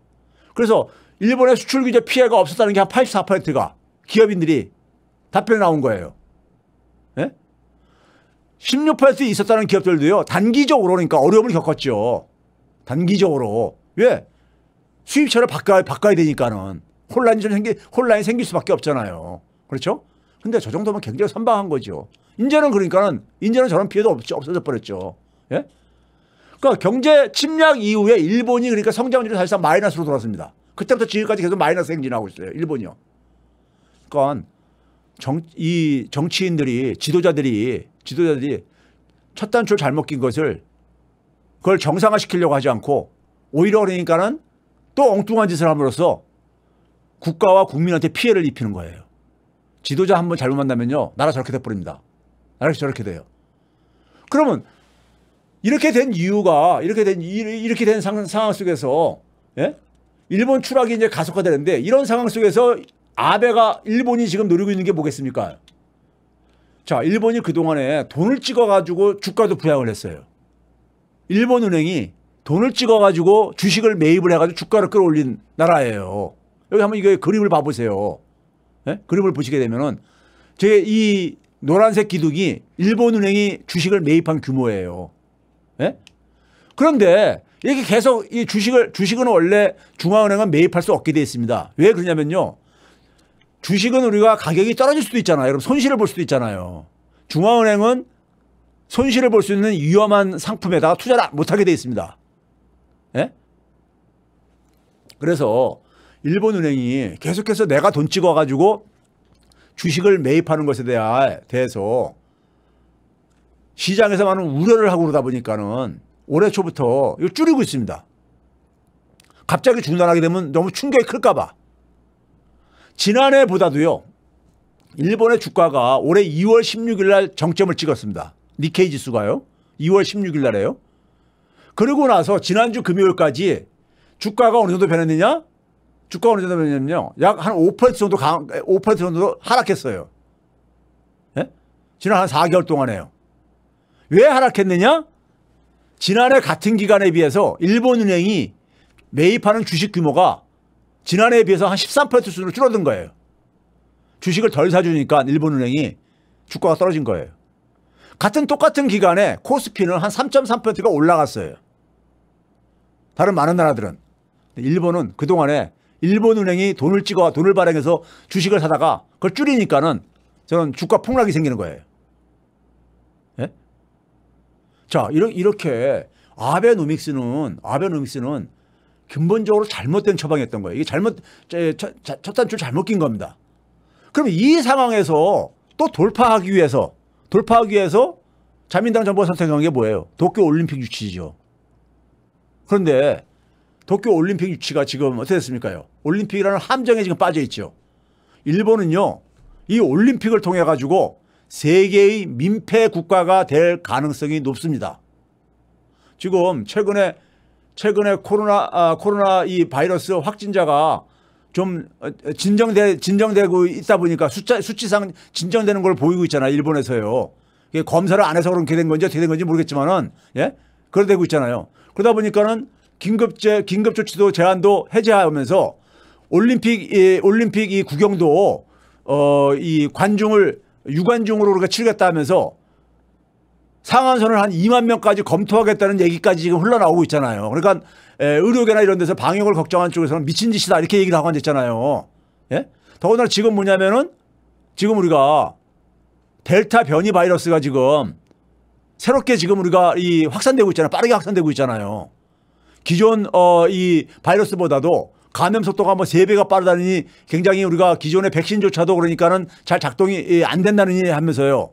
그래서 일본의 수출 규제 피해가 없었다는 게 한 84%가 기업인들이 답변이 나온 거예요. 예? 16% 있었다는 기업들도요. 단기적으로 그러니까 어려움을 겪었죠. 단기적으로. 왜? 수입처를 바꿔, 바꿔야 되니까는. 혼란이 생기, 혼란이 생길 수밖에 없잖아요. 그렇죠? 근데 저 정도면 굉장히 선방한 거죠. 이제는 그러니까는 이제는 저런 피해도 없, 지 없어져 버렸죠. 예? 그러니까 경제 침략 이후에 일본이 그러니까 성장률이 사실상 마이너스로 돌아왔습니다 그때부터 지금까지 계속 마이너스 행진하고 있어요. 일본이요. 그러니까 정, 이 정치인들이 지도자들이 지도자들이 첫 단추를 잘못 낀 것을 그걸 정상화시키려고 하지 않고 오히려 그러니까는 또 엉뚱한 짓을 함으로써 국가와 국민한테 피해를 입히는 거예요. 지도자 한 번 잘못 만나면요. 나라 저렇게 돼버립니다. 나라 저렇게 돼요. 그러면 이렇게 된 이유가 이렇게 된 이렇게 된 상황 속에서 예? 일본 추락이 이제 가속화되는데 이런 상황 속에서 아베가 일본이 지금 노리고 있는 게 뭐겠습니까? 자, 일본이 그동안에 돈을 찍어가지고 주가도 부양을 했어요. 일본은행이 돈을 찍어가지고 주식을 매입을 해가지고 주가를 끌어올린 나라예요. 여기 한번 이거 그림을 봐보세요. 예? 그림을 보시게 되면은 제 이 노란색 기둥이 일본은행이 주식을 매입한 규모예요. 예? 그런데 이렇게 계속 이 주식을 주식은 원래 중앙은행은 매입할 수 없게 돼 있습니다. 왜 그러냐면요. 주식은 우리가 가격이 떨어질 수도 있잖아요. 그럼 손실을 볼 수도 있잖아요. 중앙은행은 손실을 볼 수 있는 위험한 상품에다가 투자를 못하게 돼 있습니다. 예? 그래서 일본은행이 계속해서 내가 돈 찍어가지고 주식을 매입하는 것에 대해서 시장에서 많은 우려를 하고 그러다 보니까는 올해 초부터 이걸 줄이고 있습니다. 갑자기 중단하게 되면 너무 충격이 클까봐. 지난해보다도요. 일본의 주가가 올해 2월 16일 날 정점을 찍었습니다. 니케이 지수가요. 2월 16일 날에요. 그리고 나서 지난주 금요일까지 주가가 어느 정도 변했느냐? 주가가 어느 정도 되냐면요. 약 한 5% 정도 강, 5% 정도 하락했어요. 예? 지난 한 4개월 동안에요. 왜 하락했느냐? 지난해 같은 기간에 비해서 일본은행이 매입하는 주식 규모가 지난해에 비해서 한 13% 수준으로 줄어든 거예요. 주식을 덜 사주니까 일본은행이 주가가 떨어진 거예요. 같은 똑같은 기간에 코스피는 한 3.3%가 올라갔어요. 다른 많은 나라들은. 일본은 그동안에 일본은행이 돈을 찍어 돈을 발행해서 주식을 사다가 그걸 줄이니까는 저는 주가 폭락이 생기는 거예요. 예? 자, 이러, 이렇게 아베노믹스는 아베노믹스는 근본적으로 잘못된 처방이었던 거예요. 이게 잘못 첫 단추 잘못 낀 겁니다. 그럼 이 상황에서 또 돌파하기 위해서 돌파하기 위해서 자민당 정부가 선택한 게 뭐예요? 도쿄 올림픽 유치죠. 그런데 도쿄 올림픽 유치가 지금 어떻게 됐습니까요? 올림픽이라는 함정에 지금 빠져 있죠. 일본은요. 이 올림픽을 통해 가지고 세계의 민폐 국가가 될 가능성이 높습니다. 지금 최근에 최근에 코로나 아, 코로나 이 바이러스 확진자가 좀 어, 진정되 진정되고 있다 보니까 숫자 수치상 진정되는 걸 보이고 있잖아요. 일본에서요. 검사를 안 해서 그렇게 된 건지 어떻게 된 건지 모르겠지만은 예? 그래 되고 있잖아요. 그러다 보니까는 긴급제 긴급조치도 제한도 해제하면서 올림픽 이 올림픽 이 구경도 어 이 관중을 유관중으로 우리가 치르겠다 하면서 상한선을 한 2만 명까지 검토하겠다는 얘기까지 지금 흘러나오고 있잖아요. 그러니까 에, 의료계나 이런 데서 방역을 걱정하는 쪽에서는 미친 짓이다 이렇게 얘기를 하고 앉았잖아요. 예? 더군다나 지금 뭐냐면은 지금 우리가 델타 변이 바이러스가 지금 새롭게 지금 우리가 이 확산되고 있잖아요. 빠르게 확산되고 있잖아요. 기존 어, 이 바이러스보다도 감염 속도가 뭐 세배가 빠르다니 굉장히 우리가 기존의 백신조차도 그러니까는 잘 작동이 예, 안 된다느니 하면서요.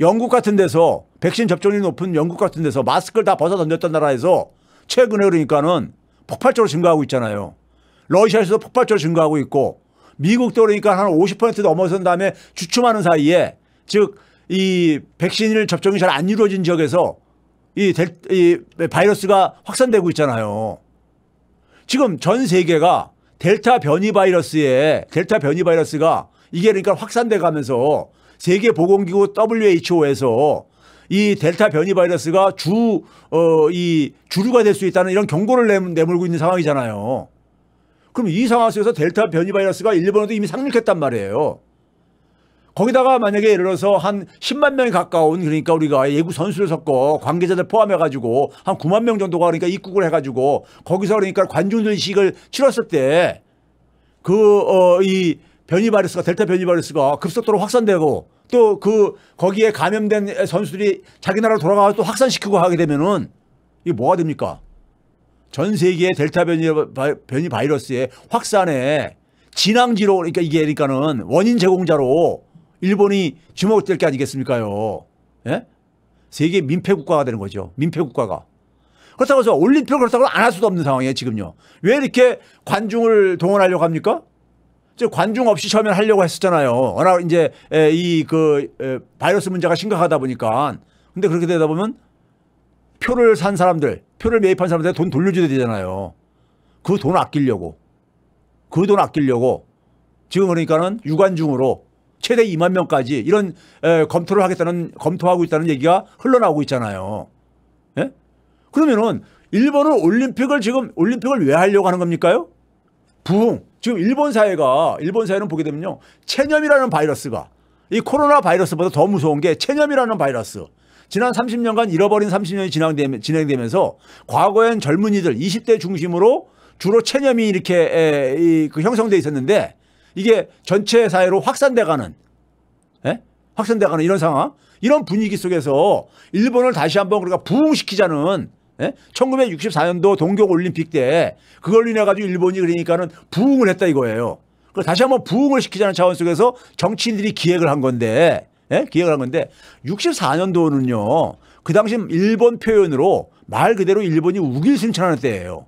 영국 같은 데서 백신 접종률이 높은 영국 같은 데서 마스크를 다 벗어 던졌던 나라에서 최근에 그러니까는 폭발적으로 증가하고 있잖아요. 러시아에서도 폭발적으로 증가하고 있고 미국도 그러니까 한 50% 넘어선 다음에 주춤하는 사이에 즉 이 백신을 접종이 잘 안 이루어진 지역에서 이, 델, 이 바이러스가 확산되고 있잖아요. 지금 전 세계가 델타 변이 바이러스에 델타 변이 바이러스가 이게 그러니까 확산돼 가면서 세계 보건기구 WHO에서 이 델타 변이 바이러스가 주 어 이 주류가 될 수 있다는 이런 경고를 내물고 있는 상황이잖아요. 그럼 이 상황 속에서 델타 변이 바이러스가 일본에도 이미 상륙했단 말이에요. 거기다가 만약에 예를 들어서 한 10만 명이 가까운 그러니까 우리가 예구 선수를 섞어 관계자들 포함해 가지고 한 9만 명 정도가 그러니까 입국을 해 가지고 거기서 그러니까 관중들식을 치렀을 때 그 어 이 변이 바이러스가 델타 변이 바이러스가 급속도로 확산되고 또 그 거기에 감염된 선수들이 자기 나라로 돌아가서 또 확산시키고 하게 되면은 이게 뭐가 됩니까? 전 세계의 델타 변이, 변이 바이러스의 확산에 진앙지로 그러니까 이게 그러니까는 원인 제공자로 일본이 주목될게 아니겠습니까요? 예? 세계 민폐 국가가 되는 거죠. 민폐 국가가. 그렇다고 해서 올림픽을 그렇다고 안할 수도 없는 상황이에요, 지금요. 왜 이렇게 관중을 동원하려고 합니까? 저 관중 없이 처음엔 하려고 했었잖아요. 워낙 이제 이 그 바이러스 문제가 심각하다 보니까. 근데 그렇게 되다 보면 표를 산 사람들, 표를 매입한 사람들한테 돈 돌려줘야 되잖아요. 그 돈 아끼려고. 그 돈 아끼려고. 지금 그러니까는 유관중으로 최대 2만 명까지 이런 에, 검토를 하겠다는 검토하고 있다는 얘기가 흘러나오고 있잖아요. 예? 그러면은 일본은 올림픽을 지금 올림픽을 왜 하려고 하는 겁니까요? 부흥. 지금 일본 사회가 일본 사회는 보게 되면요. 체념이라는 바이러스가 이 코로나 바이러스보다 더 무서운 게 체념이라는 바이러스. 지난 30년간 잃어버린 30년이 진행되면서 과거엔 젊은이들 20대 중심으로 주로 체념이 이렇게 에, 이, 그 형성돼 있었는데 이게 전체 사회로 확산돼가는 예? 확산돼가는 이런 상황 이런 분위기 속에서 일본을 다시 한번 우리가 그러니까 부흥시키자는 예? 1964년도 동경올림픽 때 그걸로 인해 가지고 일본이 그러니까는 부흥을 했다 이거예요. 그걸 다시 한번 부흥을 시키자는 차원 속에서 정치인들이 기획을 한 건데 예? 기획을 한 건데 64년도는요. 그 당시 일본 표현으로 말 그대로 일본이 우길순천하는 때예요.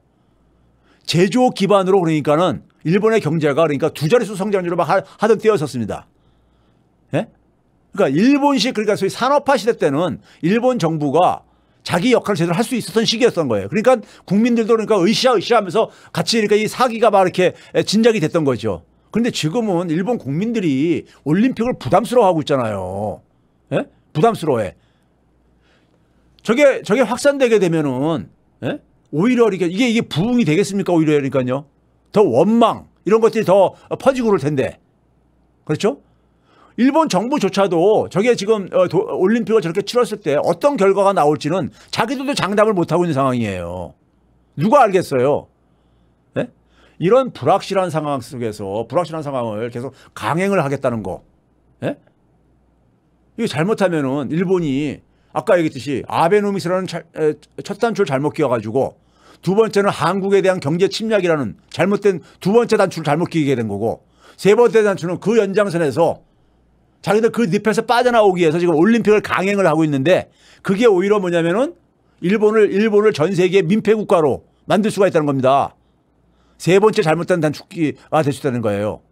제조 기반으로 그러니까는 일본의 경제가 그러니까 두 자릿수 성장률로 막 하던 뛰어섰습니다. 예? 그러니까 일본식 그러니까 소위 산업화 시대 때는 일본 정부가 자기 역할을 제대로 할 수 있었던 시기였던 거예요. 그러니까 국민들도 그러니까 으쌰으시 하면서 같이 이렇게 그러니까 이 사기가 막 이렇게 진작이 됐던 거죠. 그런데 지금은 일본 국민들이 올림픽을 부담스러워하고 있잖아요. 예? 부담스러워해. 저게 저게 확산되게 되면은 예? 오히려 이렇게 이게 이게 부흥이 되겠습니까? 오히려 그러니까요. 더 원망 이런 것들이 더 퍼지고 그럴 텐데 그렇죠? 일본 정부조차도 저게 지금 어, 올림픽을 저렇게 치렀을 때 어떤 결과가 나올지는 자기들도 장담을 못하고 있는 상황이에요. 누가 알겠어요? 네? 이런 불확실한 상황 속에서 불확실한 상황을 계속 강행을 하겠다는 거. 네? 이거 잘못하면은 일본이 아까 얘기했듯이 아베노믹스라는 첫 단추를 잘못 끼워가지고 두 번째는 한국에 대한 경제 침략이라는 잘못된 두 번째 단추를 잘못 끼게 된 거고 세 번째 단추는 그 연장선에서 자기들 그 늪에서 빠져나오기 위해서 지금 올림픽을 강행을 하고 있는데 그게 오히려 뭐냐면은 일본을 일본을 전 세계 민폐 국가로 만들 수가 있다는 겁니다. 세 번째 잘못된 단축기가 될 수 있다는 거예요.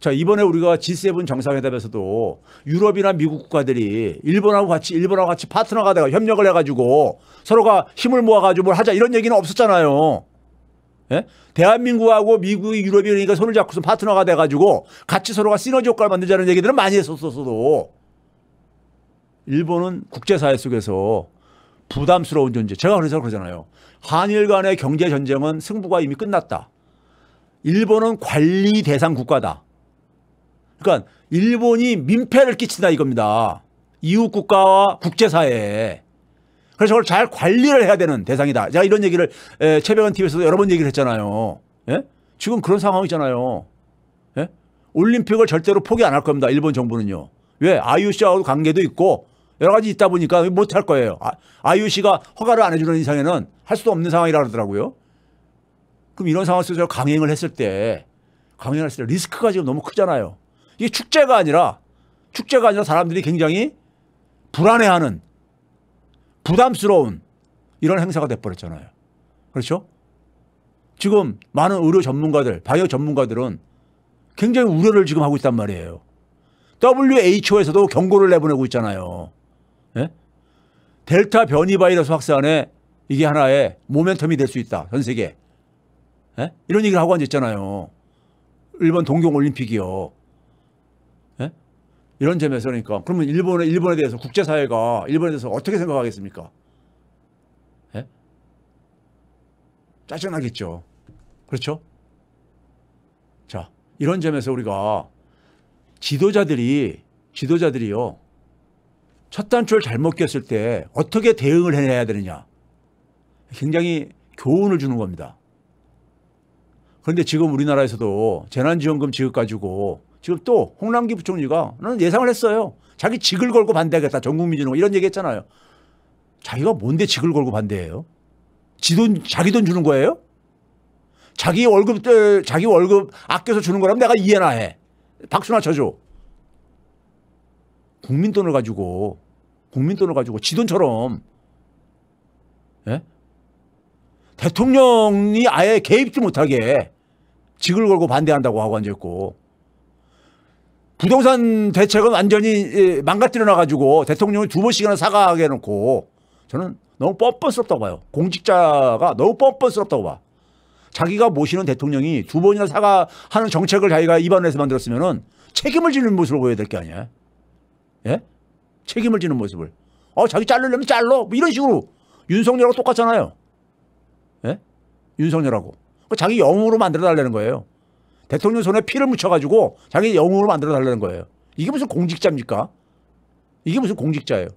자, 이번에 우리가 G7 정상회담에서도 유럽이나 미국 국가들이 일본하고 같이, 일본하고 같이 파트너가 되고 협력을 해가지고 서로가 힘을 모아가지고 뭘 하자 이런 얘기는 없었잖아요. 예? 대한민국하고 미국이 유럽이 그러니까 손을 잡고서 파트너가 돼가지고 같이 서로가 시너지 효과를 만들자는 얘기들은 많이 했었어도 일본은 국제사회 속에서 부담스러운 존재. 제가 그래서 그러잖아요. 한일 간의 경제 전쟁은 승부가 이미 끝났다. 일본은 관리 대상 국가다. 그러니까 일본이 민폐를 끼친다 이겁니다. 이웃 국가와 국제사회에. 그래서 그걸 잘 관리를 해야 되는 대상이다. 제가 이런 얘기를 최백원 TV에서도 여러 번 얘기를 했잖아요. 예? 지금 그런 상황이잖아요. 예? 올림픽을 절대로 포기 안 할 겁니다. 일본 정부는요. 왜? IOC하고 관계도 있고 여러 가지 있다 보니까 못 할 거예요. IOC가 아, 허가를 안 해주는 이상에는 할 수도 없는 상황이라 그러더라고요. 그럼 이런 상황 속에서 강행을 했을 때 강행을 했을 때 리스크가 지금 너무 크잖아요. 이게 축제가 아니라 축제가 아니라 사람들이 굉장히 불안해하는 부담스러운 이런 행사가 돼버렸잖아요. 그렇죠? 지금 많은 의료 전문가들, 바이오 전문가들은 굉장히 우려를 지금 하고 있단 말이에요. WHO에서도 경고를 내보내고 있잖아요. 예? 델타 변이 바이러스 확산에 이게 하나의 모멘텀이 될 수 있다. 전 세계. 예? 이런 얘기를 하고 앉았잖아요. 일본 동경올림픽이요. 이런 점에서 그러니까 그러면 일본에 일본에 대해서 국제사회가 일본에 대해서 어떻게 생각하겠습니까? 예? 짜증나겠죠. 그렇죠? 자 이런 점에서 우리가 지도자들이 지도자들이요 첫 단추를 잘못 꼈을 때 어떻게 대응을 해야 되느냐 굉장히 교훈을 주는 겁니다. 그런데 지금 우리나라에서도 재난지원금 지급 가지고 지금 또 홍남기 부총리가 나는 예상을 했어요. 자기 직을 걸고 반대하겠다. 전국민주노 이런 얘기 했잖아요. 자기가 뭔데 직을 걸고 반대해요? 지 돈, 자기 돈 주는 거예요? 자기 월급, 자기 월급 아껴서 주는 거라면 내가 이해나 해. 박수나 쳐줘. 국민 돈을 가지고, 국민 돈을 가지고 지 돈처럼, 예? 대통령이 아예 개입지 못하게 직을 걸고 반대한다고 하고 앉아있고, 부동산 대책은 완전히 예, 망가뜨려 놔가지고 대통령을두 번씩이나 사과하게 해놓고 저는 너무 뻔뻔스럽다고 봐요. 공직자가 너무 뻔뻔스럽다고 봐. 자기가 모시는 대통령이 두 번이나 사과하는 정책을 자기가 입안에서 만들었으면은 책임을 지는 모습을 보여야 될 게 아니야. 예? 책임을 지는 모습을. 어, 자기 자르려면 잘러. 뭐 이런 식으로. 윤석열하고 똑같잖아요. 예? 윤석열하고. 그러니까 자기 영웅으로 만들어 달라는 거예요. 대통령 손에 피를 묻혀가지고 자기 영웅으로 만들어 달라는 거예요. 이게 무슨 공직자입니까? 이게 무슨 공직자예요?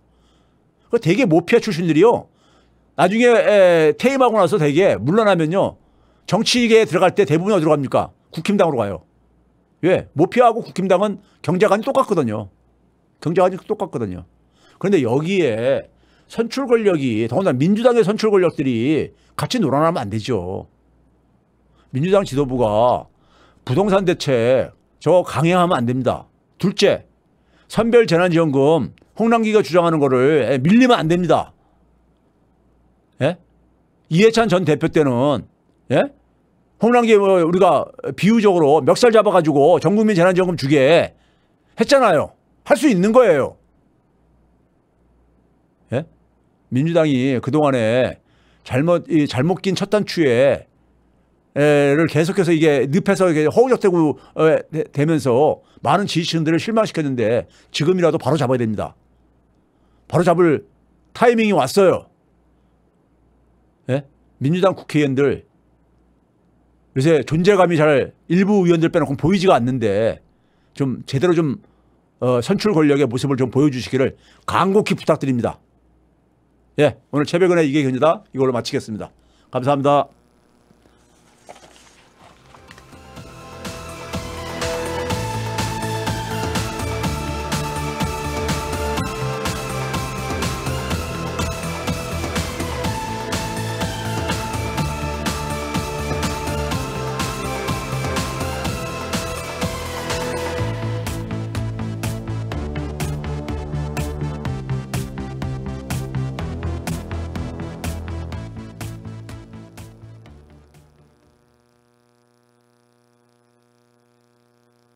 그 되게 모피아 출신들이요. 나중에 에, 퇴임하고 나서 되게 물러나면요. 정치계에 들어갈 때 대부분 어디로 갑니까? 국힘당으로 가요. 왜? 모피아하고 국힘당은 경제관이 똑같거든요. 경제관이 똑같거든요. 그런데 여기에 선출 권력이 더군다나 민주당의 선출 권력들이 같이 놀아나면 안 되죠. 민주당 지도부가 부동산 대책 저 강행하면 안 됩니다. 둘째, 선별 재난지원금 홍남기가 주장하는 거를 예, 밀리면 안 됩니다. 예? 이해찬 전 대표 때는 예? 홍남기 뭐 우리가 비유적으로 멱살 잡아가지고 전국민 재난지원금 주게 했잖아요. 할 수 있는 거예요. 예? 민주당이 그동안에 잘못, 이 잘못 낀 첫 단추에 를 계속해서 이게 늪에서 이게 허우적대고 어, 되면서 많은 지지층들을 실망시켰는데 지금이라도 바로 잡아야 됩니다. 바로 잡을 타이밍이 왔어요. 예? 민주당 국회의원들 요새 존재감이 잘 일부 의원들 빼놓고 보이지가 않는데 좀 제대로 좀 어, 선출 권력의 모습을 좀 보여주시기를 간곡히 부탁드립니다. 예, 오늘 최백은의 이게 견이다 이걸로 마치겠습니다. 감사합니다.